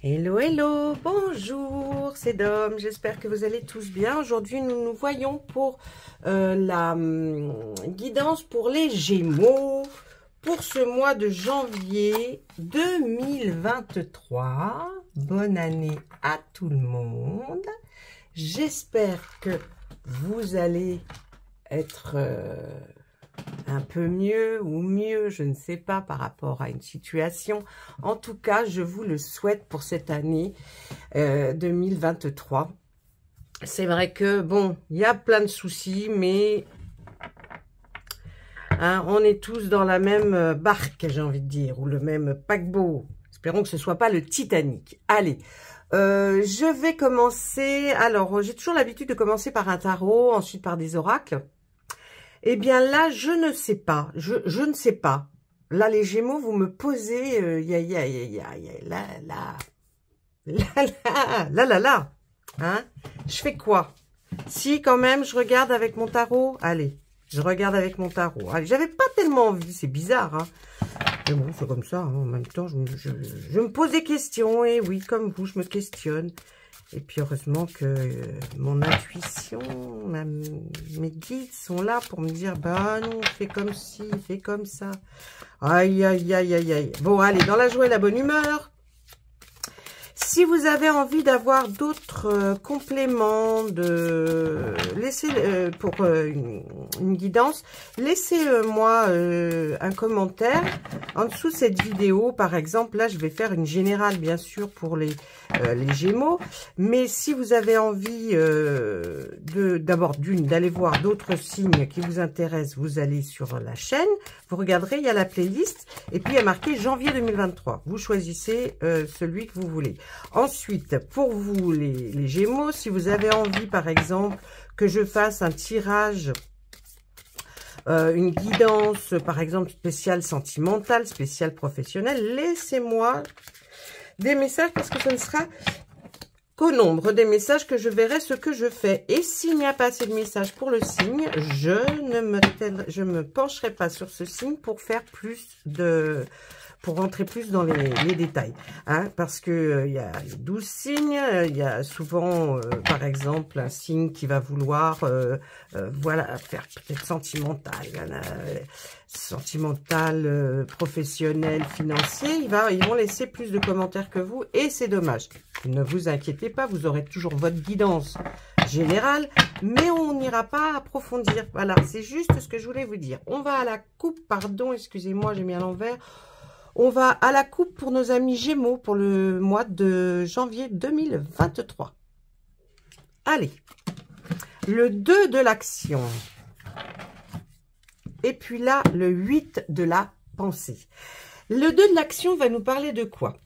Hello, hello, bonjour, c'est Dom, j'espère que vous allez tous bien. Aujourd'hui, nous nous voyons pour euh, la hum, guidance pour les Gémeaux pour ce mois de janvier 2023. Bonne année à tout le monde. J'espère que vous allez être... Euh, un peu mieux ou mieux, je ne sais pas, par rapport à une situation. En tout cas, je vous le souhaite pour cette année 2023. Euh, C'est vrai que, bon, il y a plein de soucis, mais hein, on est tous dans la même euh, barque, j'ai envie de dire, ou le même paquebot. Espérons que ce ne soit pas le Titanic. Allez, euh, je vais commencer. Alors, j'ai toujours l'habitude de commencer par un tarot, ensuite par des oracles. Eh bien là, je ne sais pas. Je, ne sais pas. Là, les Gémeaux, vous me posez... Euh, ya, ya, ya, ya, ya, là, là. Là, là, là, là, Hein Je fais quoi Si, quand même, je regarde avec mon tarot. Allez, je regarde avec mon tarot. Allez, j'avais pas tellement envie. C'est bizarre, hein. mais bon, c'est comme ça. Hein. En même temps, je, je me pose des questions. Et oui, comme vous, je me questionne. Et puis heureusement que mon intuition, mes guides sont là pour me dire, bah non, fais comme ci, fais comme ça. Aïe, aïe, aïe, aïe, aïe. Bon, allez, dans la joie et la bonne humeur. Si vous avez envie d'avoir d'autres euh, compléments de euh, pour euh, une, guidance, laissez-moi un commentaire en dessous de cette vidéo. Par exemple, là, je vais faire une générale, bien sûr, pour les, les Gémeaux. Mais si vous avez envie de d'abord d'une d'aller voir d'autres signes qui vous intéressent, vous allez sur la chaîne, vous regarderez, il y a la playlist, et puis il y a marqué janvier 2023. Vous choisissez celui que vous voulez. Ensuite, pour vous les, Gémeaux, si vous avez envie, par exemple, que je fasse un tirage euh, une guidance, par exemple, spéciale sentimentale, spéciale professionnelle, laissez-moi des messages parce que ce ne sera qu'au nombre des messages que je verrai ce que je fais. Et s'il n'y a pas assez de messages pour le signe, je ne me pencherai pas sur ce signe pour faire plus de, pour rentrer plus dans les, détails. Hein, parce que euh, il y a 12 signes, il y a souvent, euh, par exemple, un signe qui va vouloir euh, voilà, faire peut-être sentimental, sentimental, professionnel, financier. Il va, ils vont laisser plus de commentaires que vous et c'est dommage. Ne vous inquiétez pas, vous aurez toujours votre guidance générale, mais on n'ira pas approfondir. Voilà, c'est juste ce que je voulais vous dire. On va à la coupe, pardon, excusez-moi, j'ai mis à l'envers. On va à la coupe pour nos amis Gémeaux pour le mois de janvier 2023. Allez, le 2 de l'action. Et puis là, le 8 de la pensée. Le 2 de l'action va nous parler de quoi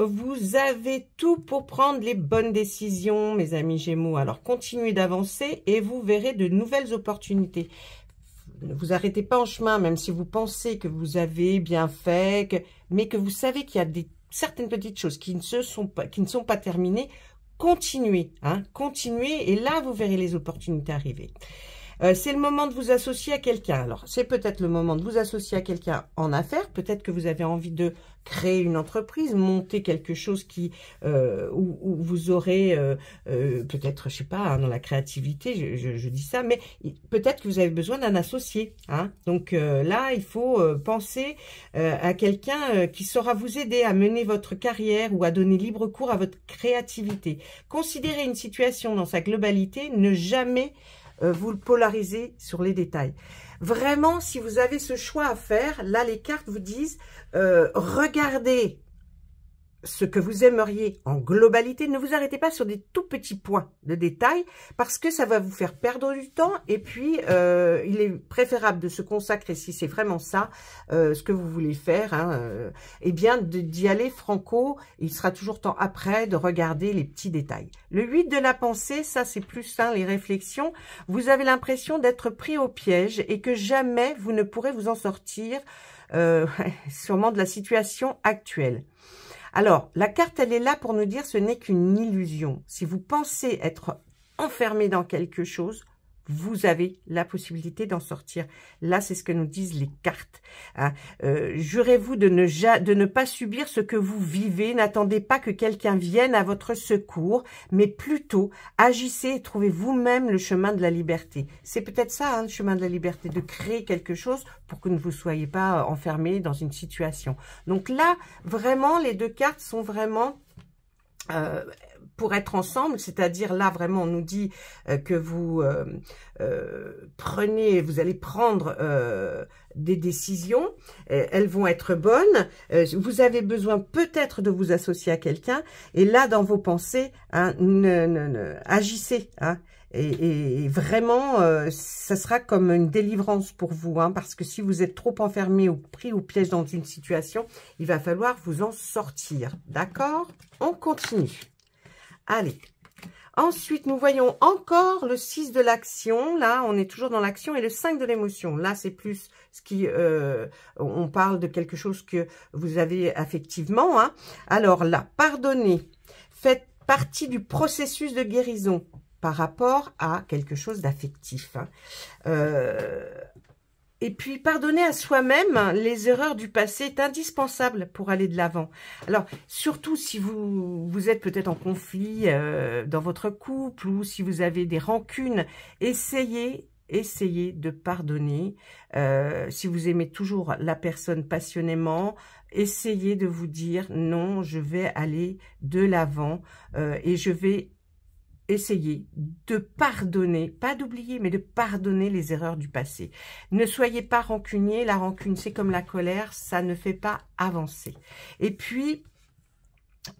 vous avez tout pour prendre les bonnes décisions, mes amis Gémeaux. Alors, continuez d'avancer et vous verrez de nouvelles opportunités ne vous arrêtez pas en chemin, même si vous pensez que vous avez bien fait, mais que vous savez qu'il y a des, certaines petites choses qui ne, se sont pas, qui ne sont pas terminées, continuez, hein, continuez, et là, vous verrez les opportunités arriver. Euh, c'est le moment de vous associer à quelqu'un. Alors, c'est peut-être le moment de vous associer à quelqu'un en affaires. Peut-être que vous avez envie de créer une entreprise, monter quelque chose qui euh, où, vous aurez euh, peut-être, je sais pas, hein, dans la créativité, je, dis ça, mais peut-être que vous avez besoin d'un associé. Hein. Donc là, il faut penser à quelqu'un qui saura vous aider à mener votre carrière ou à donner libre cours à votre créativité. Considérez une situation dans sa globalité, ne jamais euh, vous le polarisez sur les détails. Vraiment, si vous avez ce choix à faire, là, les cartes vous disent, euh, regardez ce que vous aimeriez en globalité, ne vous arrêtez pas sur des tout petits points de détail parce que ça va vous faire perdre du temps et puis euh, il est préférable de se consacrer, si c'est vraiment ça, euh, ce que vous voulez faire, hein, et euh, eh bien d'y aller franco, il sera toujours temps après de regarder les petits détails. Le 8 de la pensée, ça c'est plus sain hein, les réflexions, vous avez l'impression d'être pris au piège et que jamais vous ne pourrez vous en sortir, sûrement de la situation actuelle. Alors, la carte, elle est là pour nous dire ce n'est qu'une illusion. Si vous pensez être enfermé dans quelque chose, vous avez la possibilité d'en sortir. Là, c'est ce que nous disent les cartes. Hein. Euh, jurez-vous de ne, de ne pas subir ce que vous vivez. N'attendez pas que quelqu'un vienne à votre secours, mais plutôt agissez et trouvez vous-même le chemin de la liberté. C'est peut-être ça, hein, le chemin de la liberté, de créer quelque chose pour que ne vous soyez pas enfermé dans une situation. Donc là, vraiment, les deux cartes sont vraiment... Euh, pour être ensemble, c'est-à-dire là vraiment on nous dit euh, que vous euh, euh, prenez, vous allez prendre des décisions, elles vont être bonnes, vous avez besoin peut-être de vous associer à quelqu'un, et là dans vos pensées, hein, agissez, hein, et, vraiment, ça sera comme une délivrance pour vous, hein, parce que si vous êtes trop enfermé ou pris ou piège dans une situation, il va falloir vous en sortir. D'accord On continue. Allez. Ensuite, nous voyons encore le 6 de l'action. Là, on est toujours dans l'action. Et le 5 de l'émotion. Là, c'est plus ce qui... Euh, on parle de quelque chose que vous avez affectivement. Hein. Alors là, pardonnez. Faites partie du processus de guérison par rapport à quelque chose d'affectif. Hein. Euh, et puis, pardonner à soi-même les erreurs du passé est indispensable pour aller de l'avant. Alors, surtout si vous, vous êtes peut-être en conflit euh, dans votre couple ou si vous avez des rancunes, essayez essayez de pardonner. Euh, si vous aimez toujours la personne passionnément, essayez de vous dire non, je vais aller de l'avant euh, et je vais essayez de pardonner, pas d'oublier, mais de pardonner les erreurs du passé. Ne soyez pas rancunier, la rancune c'est comme la colère, ça ne fait pas avancer. Et puis,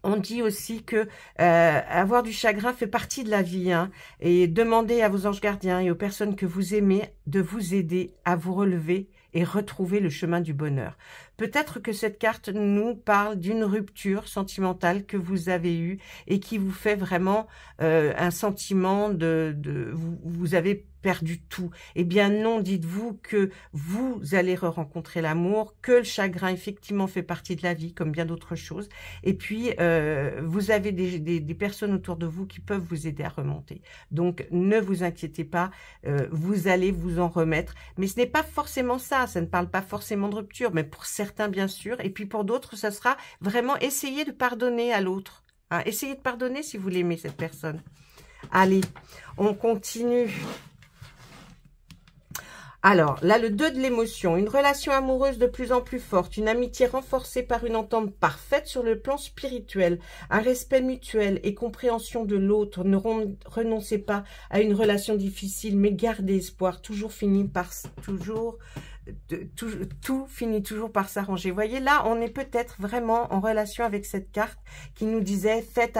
on dit aussi que euh, avoir du chagrin fait partie de la vie hein. et demandez à vos anges gardiens et aux personnes que vous aimez de vous aider à vous relever et retrouver le chemin du bonheur. Peut-être que cette carte nous parle d'une rupture sentimentale que vous avez eue et qui vous fait vraiment euh, un sentiment de, de vous avez perdu tout. Eh bien non, dites-vous que vous allez re rencontrer l'amour, que le chagrin effectivement fait partie de la vie, comme bien d'autres choses. Et puis, euh, vous avez des, personnes autour de vous qui peuvent vous aider à remonter. Donc, ne vous inquiétez pas, euh, vous allez vous en remettre. Mais ce n'est pas forcément ça, ça ne parle pas forcément de rupture, mais pour certains, bien sûr. Et puis pour d'autres, ça sera vraiment essayer de pardonner à l'autre. Hein. Essayez de pardonner si vous l'aimez, cette personne. Allez, on continue. Alors, là, le 2 de l'émotion. Une relation amoureuse de plus en plus forte, une amitié renforcée par une entente parfaite sur le plan spirituel, un respect mutuel et compréhension de l'autre. Ne renoncez pas à une relation difficile, mais gardez espoir. Toujours fini par, toujours tout, tout, finit toujours par s'arranger. Vous voyez, là, on est peut-être vraiment en relation avec cette carte qui nous disait « faites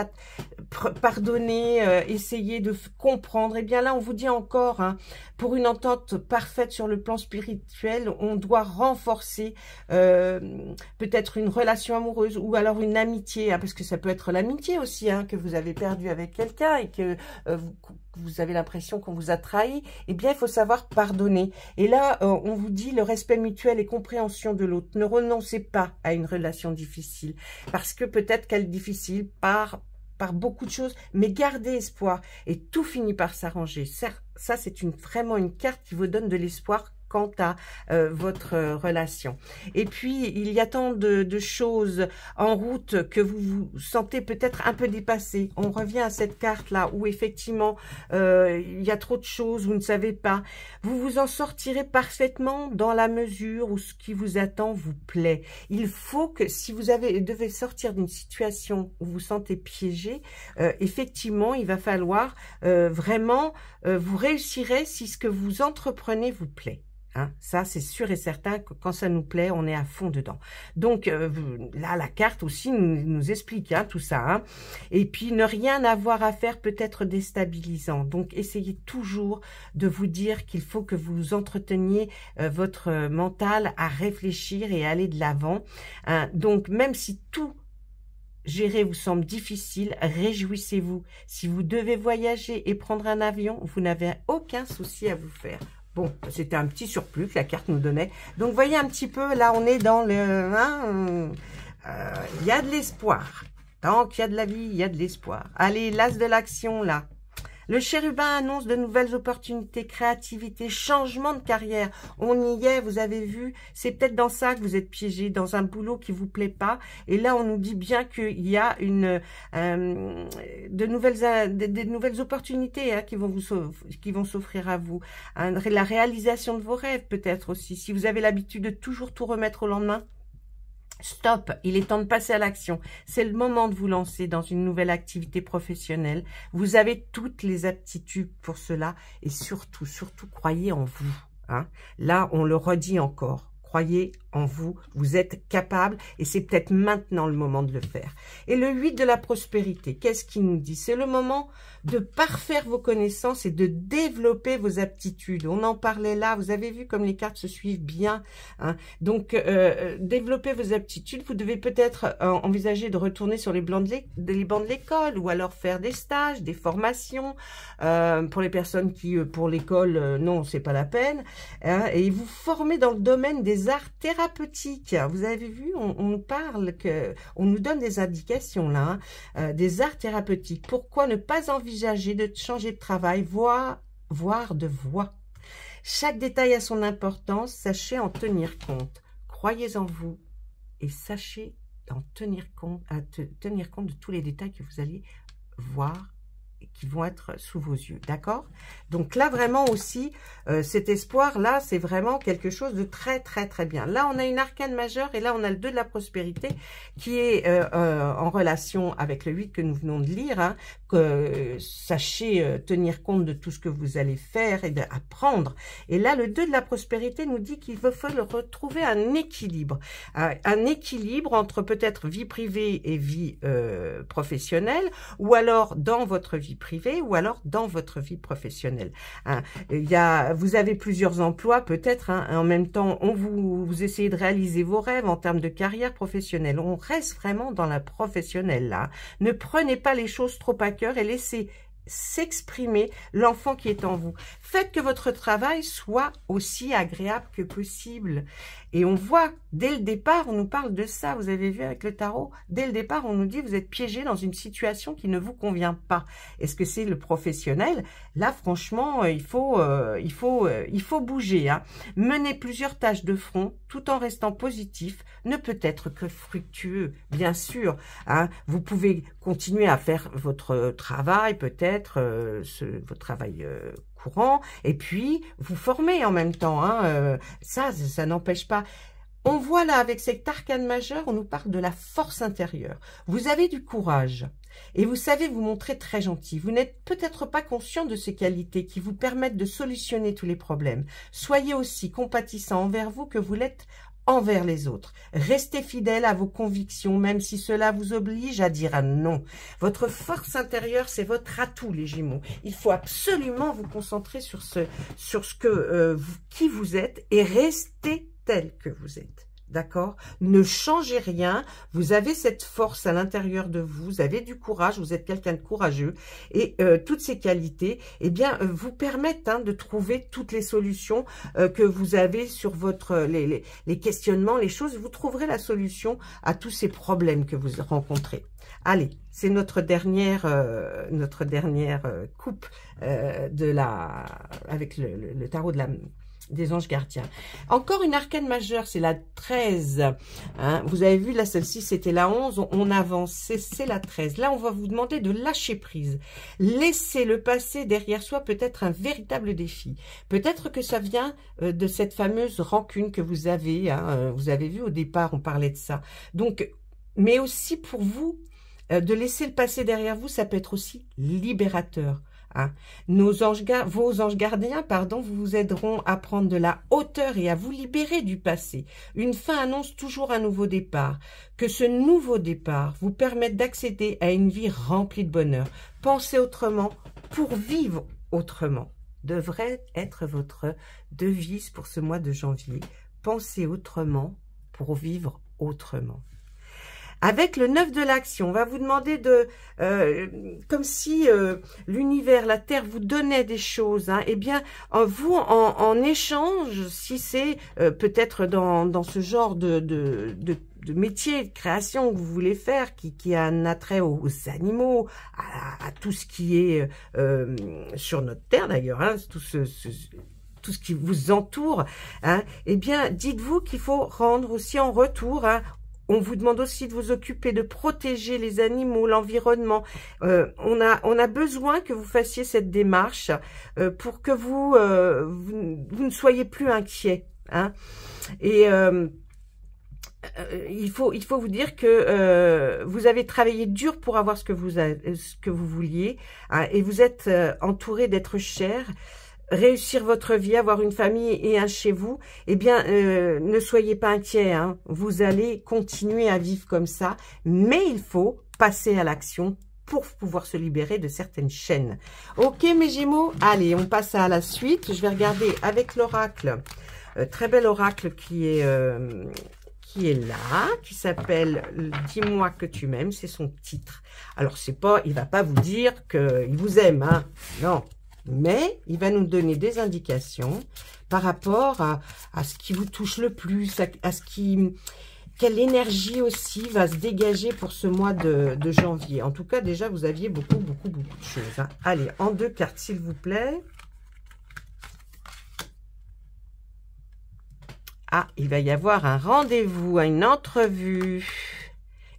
pardonner, euh, essayez de comprendre ». Eh bien là, on vous dit encore, hein, pour une entente parfaite sur le plan spirituel, on doit renforcer euh, peut-être une relation amoureuse ou alors une amitié, hein, parce que ça peut être l'amitié aussi hein, que vous avez perdu avec quelqu'un et que euh, vous vous avez l'impression qu'on vous a trahi, eh bien, il faut savoir pardonner. Et là, euh, on vous dit le respect mutuel et compréhension de l'autre. Ne renoncez pas à une relation difficile, parce que peut-être qu'elle est difficile par par beaucoup de choses, mais gardez espoir et tout finit par s'arranger. Ça, c'est une, vraiment une carte qui vous donne de l'espoir quant à euh, votre euh, relation. Et puis, il y a tant de, choses en route que vous vous sentez peut-être un peu dépassé. On revient à cette carte-là où effectivement, euh, il y a trop de choses, vous ne savez pas. Vous vous en sortirez parfaitement dans la mesure où ce qui vous attend vous plaît. Il faut que si vous avez, devez sortir d'une situation où vous vous sentez piégé, effectivement, il va falloir vraiment, vous réussirez si ce que vous entreprenez vous plaît. Hein. ça, c'est sûr et certain que quand ça nous plaît, on est à fond dedans. Donc euh, là, la carte aussi nous, explique hein, tout ça. Hein. Et puis, ne rien avoir à faire peut être déstabilisant. Donc, essayez toujours de vous dire qu'il faut que vous entreteniez euh, votre mental à réfléchir et aller de l'avant. Donc, même si tout gérer vous semble difficile, réjouissez-vous. Si vous devez voyager et prendre un avion, vous n'avez aucun souci à vous faire. Bon, c'était un petit surplus que la carte nous donnait. Donc, voyez un petit peu, là, on est dans le... Hein, euh, il hein, y a de l'espoir. Tant qu'il y a de la vie, il y a de l'espoir. Allez, l'as de l'action, là. Le chérubin annonce de nouvelles opportunités, créativité, changement de carrière. On y est, vous avez vu. C'est peut-être dans ça que vous êtes piégé, dans un boulot qui vous plaît pas. Et là, on nous dit bien qu'il y a une euh, de nouvelles euh, des nouvelles opportunités hein, qui vont vous qui vont s'offrir à vous. la réalisation de vos rêves peut-être aussi. Si vous avez l'habitude de toujours tout remettre au lendemain, Stop, il est temps de passer à l'action. C'est le moment de vous lancer dans une nouvelle activité professionnelle. Vous avez toutes les aptitudes pour cela et surtout, surtout, croyez en vous. Hein. Là, on le redit encore, croyez en vous, vous êtes capable et c'est peut-être maintenant le moment de le faire. Et le 8 de la prospérité, qu'est-ce qu'il nous dit C'est le moment de parfaire vos connaissances et de développer vos aptitudes. On en parlait là, vous avez vu comme les cartes se suivent bien. Hein. Donc, euh, euh, développer vos aptitudes, vous devez peut-être euh, envisager de retourner sur les, bancs de l'école ou alors faire des stages, des formations. pour les personnes qui, pour l'école, non, c'est pas la peine. Hein, et vous former dans le domaine des arts thérapeutiques thérapeutique. Vous avez vu, on, nous parle que, on nous donne des indications là, hein. euh, des arts thérapeutiques. Pourquoi ne pas envisager de changer de travail, voire, de voix Chaque détail a son importance, sachez en tenir compte. Croyez en vous et sachez en tenir compte, tenir compte de tous les détails que vous allez voir et qui vont être sous vos yeux, d'accord Donc là, vraiment aussi, euh, cet espoir-là, c'est vraiment quelque chose de très, très, très bien. Là, on a une arcane majeure et là, on a le 2 de la prospérité qui est euh, euh, en relation avec le 8 que nous venons de lire. Hein, que sachez tenir compte de tout ce que vous allez faire et d'apprendre. Et là, le 2 de la prospérité nous dit qu'il faut retrouver un équilibre. Un, équilibre entre peut-être vie privée et vie professionnelle ou alors dans votre vie privée ou alors dans votre vie professionnelle. Hein. Il y a euh, vous avez plusieurs emplois peut-être, hein. en même temps, on vous, vous, essayez de réaliser vos rêves en termes de carrière professionnelle. On reste vraiment dans la professionnelle là. Hein. Ne prenez pas les choses trop à cœur et laissez s'exprimer l'enfant qui est en vous faites que votre travail soit aussi agréable que possible. Et on voit, dès le départ, on nous parle de ça, vous avez vu avec le tarot, dès le départ, on nous dit, vous êtes piégé dans une situation qui ne vous convient pas. Est-ce que c'est le professionnel Là, franchement, euh, il faut, euh, il faut, euh, il faut bouger. Hein. Mener plusieurs tâches de front, tout en restant positif, ne peut être que fructueux, bien sûr. Hein. Vous pouvez continuer à faire votre travail, peut-être, votre travail courant, et puis vous formez en même temps. Hein, euh, ça, ça, n'empêche pas. On voit là, avec cet arcane majeur, on nous parle de la force intérieure. Vous avez du courage. Et vous savez vous montrer très gentil. Vous n'êtes peut-être pas conscient de ces qualités qui vous permettent de solutionner tous les problèmes. Soyez aussi compatissant envers vous que vous l'êtes envers les autres. Restez fidèle à vos convictions, même si cela vous oblige à dire un non. Votre force intérieure, c'est votre atout, les Gémeaux. Il faut absolument vous concentrer sur ce, sur ce que, euh, qui vous êtes et rester tel que vous êtes. D'accord Ne changez rien. Vous avez cette force à l'intérieur de vous. Vous avez du courage. Vous êtes quelqu'un de courageux. Et euh, toutes ces qualités, eh bien, euh, vous permettent hein, de trouver toutes les solutions euh, que vous avez sur votre les, questionnements, les choses. Vous trouverez la solution à tous ces problèmes que vous rencontrez. Allez, c'est notre dernière notre dernière coupe de la avec le tarot de la des anges gardiens. Encore une arcane majeure, c'est la 13. Hein, vous avez vu, la celle-ci, c'était la 11. On avance, c'est la 13. Là, on va vous demander de lâcher prise. laisser le passé derrière soi peut-être un véritable défi. Peut-être que ça vient euh, de cette fameuse rancune que vous avez. Hein, euh, vous avez vu, au départ, on parlait de ça. Donc, mais aussi pour vous, euh, de laisser le passé derrière vous, ça peut être aussi libérateur. Hein. Nos vos anges gardiens pardon, vous aideront à prendre de la hauteur et à vous libérer du passé. Une fin annonce toujours un nouveau départ. Que ce nouveau départ vous permette d'accéder à une vie remplie de bonheur. Pensez autrement pour vivre autrement. Devrait être votre devise pour ce mois de janvier. Pensez autrement pour vivre autrement. Avec le neuf de l'action, on va vous demander de... Euh, comme si euh, l'univers, la Terre vous donnait des choses. Hein, eh bien, vous, en, échange, si c'est euh, peut-être dans, dans, ce genre de, de, de de métier, de création que vous voulez faire, qui, qui a un attrait aux, animaux, à, à, tout ce qui est euh, sur notre terre d'ailleurs, hein, tout ce, ce, tout ce qui vous entoure, hein, eh bien, dites-vous qu'il faut rendre aussi en retour hein, on vous demande aussi de vous occuper, de protéger les animaux, l'environnement. Euh, on, a, on a besoin que vous fassiez cette démarche euh, pour que euh, vous, vous, ne soyez plus inquiet. Hein. Et il, faut, il faut vous dire que vous avez travaillé dur pour avoir ce que vous, ce que vous vouliez hein, et vous êtes entouré d'êtres chers réussir votre vie, avoir une famille et un chez vous, eh bien, euh, ne soyez pas inquiets. Hein. Vous allez continuer à vivre comme ça, mais il faut passer à l'action pour pouvoir se libérer de certaines chaînes. Ok, mes Gémeaux Allez, on passe à la suite. Je vais regarder avec l'oracle. Euh, très bel oracle qui est... Euh, qui est là, qui s'appelle « Dis-moi que tu m'aimes », c'est son titre. Alors, c'est pas, il va pas vous dire qu'il vous aime, hein. Non, mais il va nous donner des indications par rapport à, ce qui vous touche le plus, à, ce qui... Quelle énergie aussi va se dégager pour ce mois de, janvier. En tout cas, déjà, vous aviez beaucoup, beaucoup, beaucoup de choses. Hein. Allez, en deux cartes, s'il vous plaît. Ah, il va y avoir un rendez-vous, une entrevue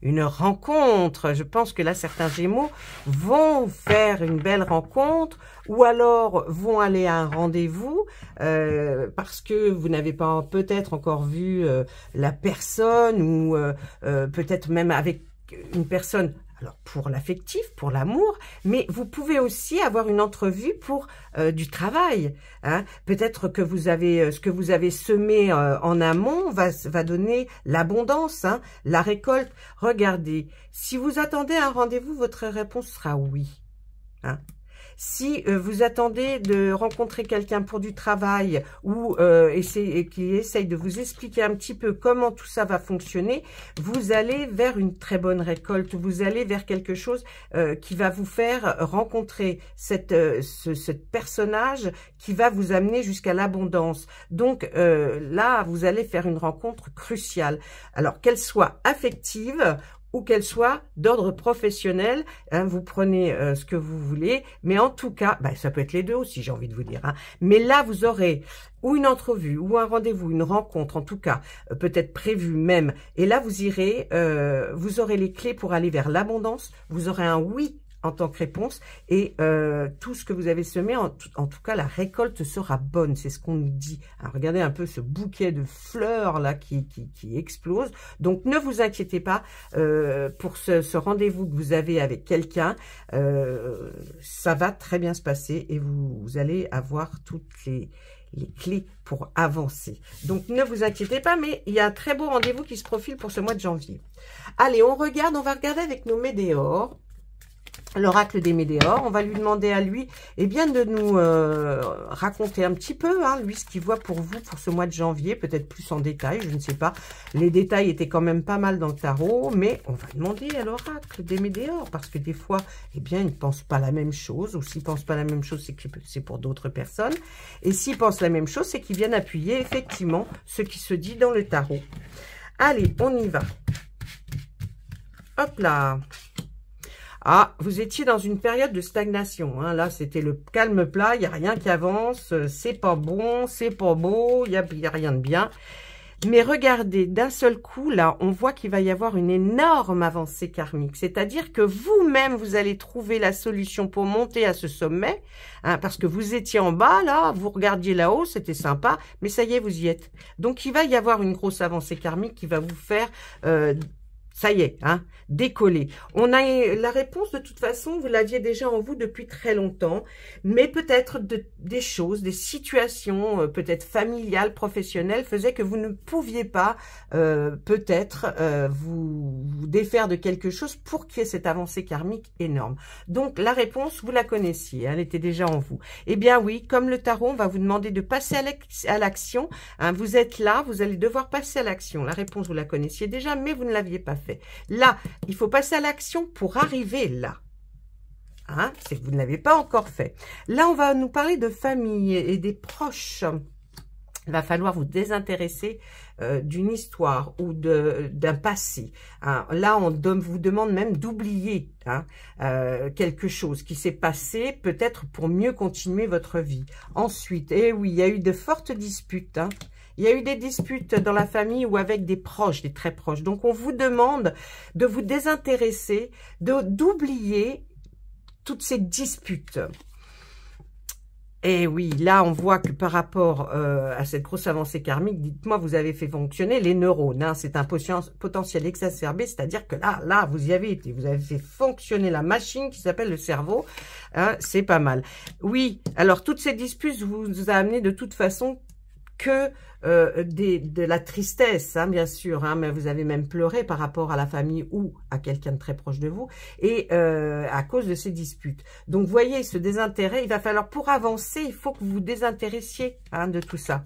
une rencontre. Je pense que là, certains Gémeaux vont faire une belle rencontre ou alors vont aller à un rendez-vous euh, parce que vous n'avez pas peut-être encore vu euh, la personne ou euh, peut-être même avec une personne alors pour l'affectif, pour l'amour, mais vous pouvez aussi avoir une entrevue pour euh, du travail. Hein. Peut-être que vous avez euh, ce que vous avez semé euh, en amont va, va donner l'abondance, hein, la récolte. Regardez, si vous attendez un rendez-vous, votre réponse sera oui. Hein. Si euh, vous attendez de rencontrer quelqu'un pour du travail ou euh, qui essaye de vous expliquer un petit peu comment tout ça va fonctionner, vous allez vers une très bonne récolte, vous allez vers quelque chose euh, qui va vous faire rencontrer cette, ce, ce, personnage qui va vous amener jusqu'à l'abondance. Donc là, vous allez faire une rencontre cruciale. Alors qu'elle soit affective ou qu'elle soit d'ordre professionnel, hein, vous prenez euh, ce que vous voulez, mais en tout cas, ben, ça peut être les deux aussi, j'ai envie de vous dire. Hein, mais là, vous aurez ou une entrevue, ou un rendez-vous, une rencontre, en tout cas, euh, peut-être prévue même. Et là, vous irez, euh, vous aurez les clés pour aller vers l'abondance, vous aurez un oui en tant que réponse. Et euh, tout ce que vous avez semé, en, tout cas, la récolte sera bonne. C'est ce qu'on nous dit. Alors, regardez un peu ce bouquet de fleurs là qui, qui, explose. Donc, ne vous inquiétez pas euh, pour ce, rendez-vous que vous avez avec quelqu'un. Euh, ça va très bien se passer et vous, allez avoir toutes les, les clés pour avancer. Donc, ne vous inquiétez pas, mais il y a un très beau rendez-vous qui se profile pour ce mois de janvier. Allez, on regarde, on va regarder avec nos médéores l'oracle des Médéores, On va lui demander à lui eh bien, de nous euh, raconter un petit peu, hein, lui, ce qu'il voit pour vous pour ce mois de janvier, peut-être plus en détail, je ne sais pas. Les détails étaient quand même pas mal dans le tarot, mais on va demander à l'oracle des Médéores parce que des fois, eh bien, il ne pense pas la même chose, ou s'il ne pensent pas la même chose, c'est que c'est pour d'autres personnes. Et s'il pense la même chose, c'est qu'il viennent appuyer effectivement ce qui se dit dans le tarot. Allez, on y va. Hop là ah, vous étiez dans une période de stagnation. Hein. Là, c'était le calme plat, il n'y a rien qui avance, euh, c'est pas bon, c'est pas beau, il n'y a, y a rien de bien. Mais regardez, d'un seul coup, là, on voit qu'il va y avoir une énorme avancée karmique. C'est-à-dire que vous-même, vous allez trouver la solution pour monter à ce sommet, hein, parce que vous étiez en bas, là, vous regardiez là-haut, c'était sympa, mais ça y est, vous y êtes. Donc, il va y avoir une grosse avancée karmique qui va vous faire euh, ça y est, hein, décoller. On a la réponse, de toute façon, vous l'aviez déjà en vous depuis très longtemps, mais peut-être des choses, des situations, euh, peut-être familiales, professionnelles, faisaient que vous ne pouviez pas, euh, peut-être, euh, vous, défaire de quelque chose pour qu'il y ait cette avancée karmique énorme. Donc, la réponse, vous la connaissiez, elle était déjà en vous. Eh bien oui, comme le tarot, on va vous demander de passer à l'action. Hein. vous êtes là, vous allez devoir passer à l'action. La réponse, vous la connaissiez déjà, mais vous ne l'aviez pas fait. Là, il faut passer à l'action pour arriver là. Hein, c'est que vous ne l'avez pas encore fait. Là, on va nous parler de famille et des proches. Il va falloir vous désintéresser euh, d'une histoire ou d'un passé. Hein, là, on vous demande même d'oublier hein, euh, quelque chose qui s'est passé, peut-être pour mieux continuer votre vie. Ensuite, eh oui, il y a eu de fortes disputes. Il y a eu des disputes dans la famille ou avec des proches, des très proches. Donc, on vous demande de vous désintéresser, d'oublier toutes ces disputes. Et eh oui, là, on voit que par rapport euh, à cette grosse avancée karmique, dites-moi, vous avez fait fonctionner les neurones. Hein. c'est un potentiel exacerbé, c'est-à-dire que là, là, vous y avez été. Vous avez fait fonctionner la machine qui s'appelle le cerveau. Hein, c'est pas mal. Oui, alors toutes ces disputes vous, vous a amené de toute façon que euh, des, de la tristesse, hein, bien sûr, hein, mais vous avez même pleuré par rapport à la famille ou à quelqu'un de très proche de vous, et euh, à cause de ces disputes. Donc, voyez, ce désintérêt, il va falloir, pour avancer, il faut que vous vous désintéressiez hein, de tout ça.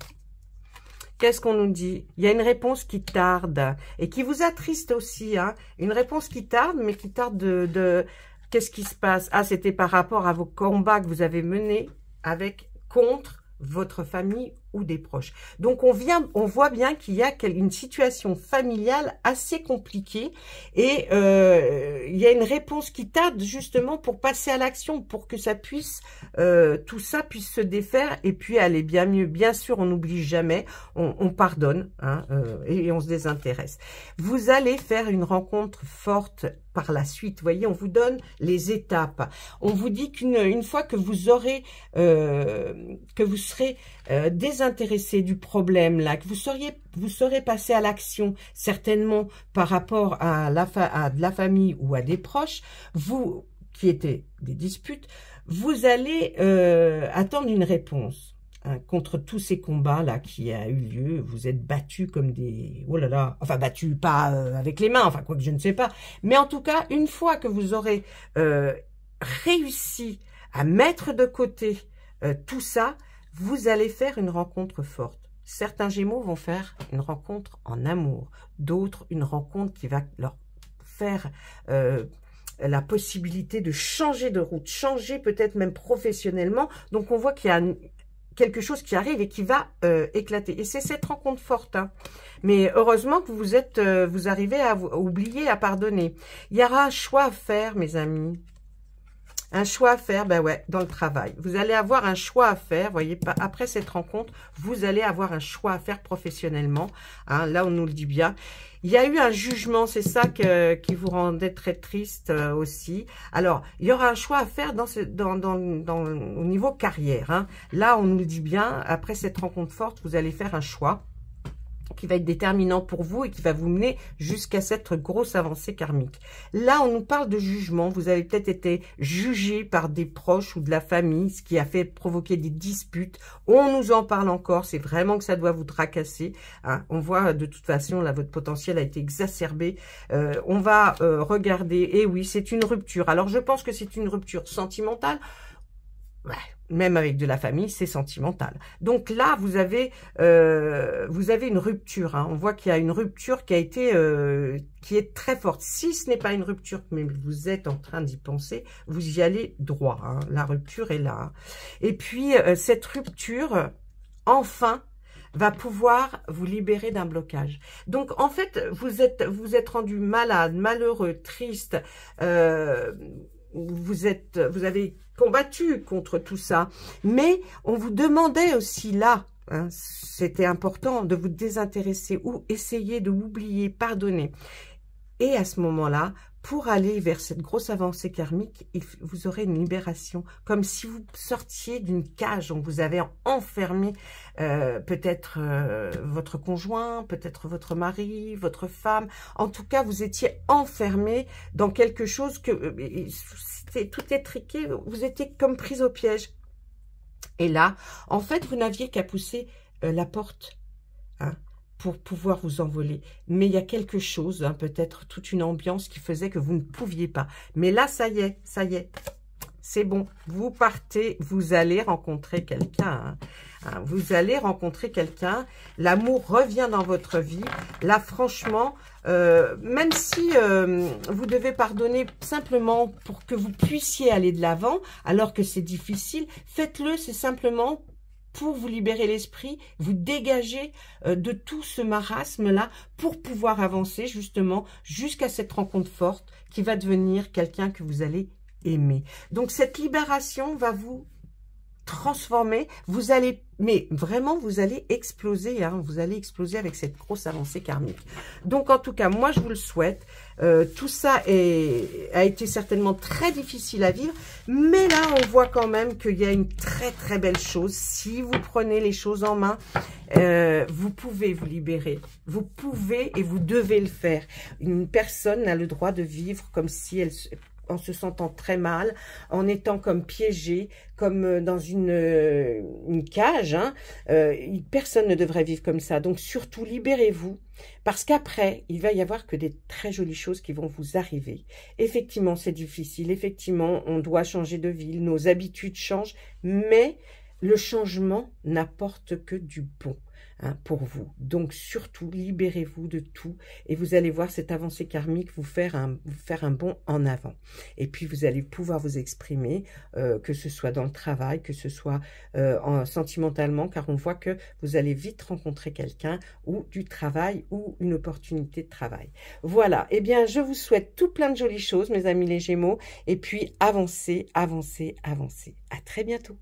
Qu'est-ce qu'on nous dit Il y a une réponse qui tarde et qui vous attriste aussi. Hein. Une réponse qui tarde, mais qui tarde de... de... Qu'est-ce qui se passe Ah, c'était par rapport à vos combats que vous avez menés avec, contre votre famille ou des proches. Donc on vient, on voit bien qu'il y a une situation familiale assez compliquée et euh, il y a une réponse qui tarde justement pour passer à l'action, pour que ça puisse, euh, tout ça puisse se défaire et puis aller bien mieux. Bien sûr, on n'oublie jamais, on, pardonne hein, euh, et on se désintéresse. Vous allez faire une rencontre forte par la suite. voyez, on vous donne les étapes. On vous dit qu'une une fois que vous aurez, que vous serez désintéressé, intéressé du problème là, que vous seriez, vous serez passé à l'action certainement par rapport à la, de la famille ou à des proches, vous qui étiez des disputes, vous allez euh, attendre une réponse hein, contre tous ces combats là qui a eu lieu. Vous êtes battu comme des oh là là, enfin battu pas euh, avec les mains, enfin quoi que je ne sais pas, mais en tout cas une fois que vous aurez euh, réussi à mettre de côté tout ça, vous allez faire une rencontre forte. Certains Gémeaux vont faire une rencontre en amour, d'autres une rencontre qui va leur faire euh, la possibilité de changer de route, changer peut-être même professionnellement. Donc on voit qu'il y a quelque chose qui arrive et qui va euh, éclater. Et c'est cette rencontre forte. Hein. Mais heureusement que vous êtes, euh, vous arrivez à oublier, à pardonner. Il y aura un choix à faire, mes amis. Un choix à faire, ben ouais, dans le travail. Vous allez avoir un choix à faire, voyez, après cette rencontre, vous allez avoir un choix à faire professionnellement. Hein, là, on nous le dit bien. Il y a eu un jugement, c'est ça qui vous rendait très triste euh, aussi. Alors, il y aura un choix à faire dans ce, au niveau carrière. Hein. Là, on nous le dit bien, après cette rencontre forte, vous allez faire un choix qui va être déterminant pour vous et qui va vous mener jusqu'à cette grosse avancée karmique. Là, on nous parle de jugement. Vous avez peut-être été jugé par des proches ou de la famille, ce qui a fait provoquer des disputes. On nous en parle encore. C'est vraiment que ça doit vous tracasser. Hein. On voit de toute façon, là, votre potentiel a été exacerbé. Euh, on va euh, regarder. Et eh oui, c'est une rupture. Alors, je pense que c'est une rupture sentimentale. Ouais, même avec de la famille, c'est sentimental. Donc là, vous avez, euh, vous avez une rupture. Hein. On voit qu'il y a une rupture qui a été, euh, qui est très forte. Si ce n'est pas une rupture, mais vous êtes en train d'y penser, vous y allez droit. Hein. La rupture est là. Hein. Et puis euh, cette rupture, enfin, va pouvoir vous libérer d'un blocage. Donc en fait, vous êtes, vous êtes rendu malade, malheureux, triste. vous êtes, vous avez combattu contre tout ça. Mais on vous demandait aussi là, hein, c'était important de vous désintéresser ou essayer de oublier, pardonner. Et à ce moment-là, pour aller vers cette grosse avancée karmique, vous aurez une libération, comme si vous sortiez d'une cage, où vous avez enfermé euh, peut-être euh, votre conjoint, peut-être votre mari, votre femme, en tout cas vous étiez enfermé dans quelque chose que euh, c'était tout étriqué, vous étiez comme prise au piège. Et là, en fait, vous n'aviez qu'à pousser la porte. Hein pour pouvoir vous envoler. Mais il y a quelque chose, hein, peut-être toute une ambiance qui faisait que vous ne pouviez pas. Mais là, ça y est, ça y est. C'est bon, vous partez, vous allez rencontrer quelqu'un. Hein. Hein, vous allez rencontrer quelqu'un. L'amour revient dans votre vie. Là, franchement, euh, même si euh, vous devez pardonner simplement pour que vous puissiez aller de l'avant, alors que c'est difficile, faites-le, c'est simplement pour vous libérer l'esprit, vous dégager euh, de tout ce marasme-là pour pouvoir avancer justement jusqu'à cette rencontre forte qui va devenir quelqu'un que vous allez aimer. Donc cette libération va vous transformer, vous allez, mais vraiment vous allez exploser, hein. vous allez exploser avec cette grosse avancée karmique. Donc en tout cas, moi je vous le souhaite, euh, tout ça a été certainement très difficile à vivre, mais là, on voit quand même qu'il y a une très, très belle chose. Si vous prenez les choses en main, euh, vous pouvez vous libérer. Vous pouvez et vous devez le faire. Une personne n'a le droit de vivre comme si elle en se sentant très mal, en étant comme piégée, comme euh, dans une, cage. Hein. personne ne devrait vivre comme ça. Donc surtout, libérez-vous parce qu'après, il va y avoir que des très jolies choses qui vont vous arriver. Effectivement, c'est difficile. Effectivement, on doit changer de ville. Nos habitudes changent. Mais le changement n'apporte que du bon. Hein, pour vous. Donc surtout, libérez-vous de tout et vous allez voir cette avancée karmique vous faire un, faire un bond en avant. Et puis vous allez pouvoir vous exprimer, euh, que ce soit dans le travail, que ce soit euh, en, sentimentalement, car on voit que vous allez vite rencontrer quelqu'un ou du travail ou une opportunité de travail. Voilà, eh bien je vous souhaite tout plein de jolies choses, mes amis les Gémeaux, et puis avancez, avancez, avancez. À très bientôt.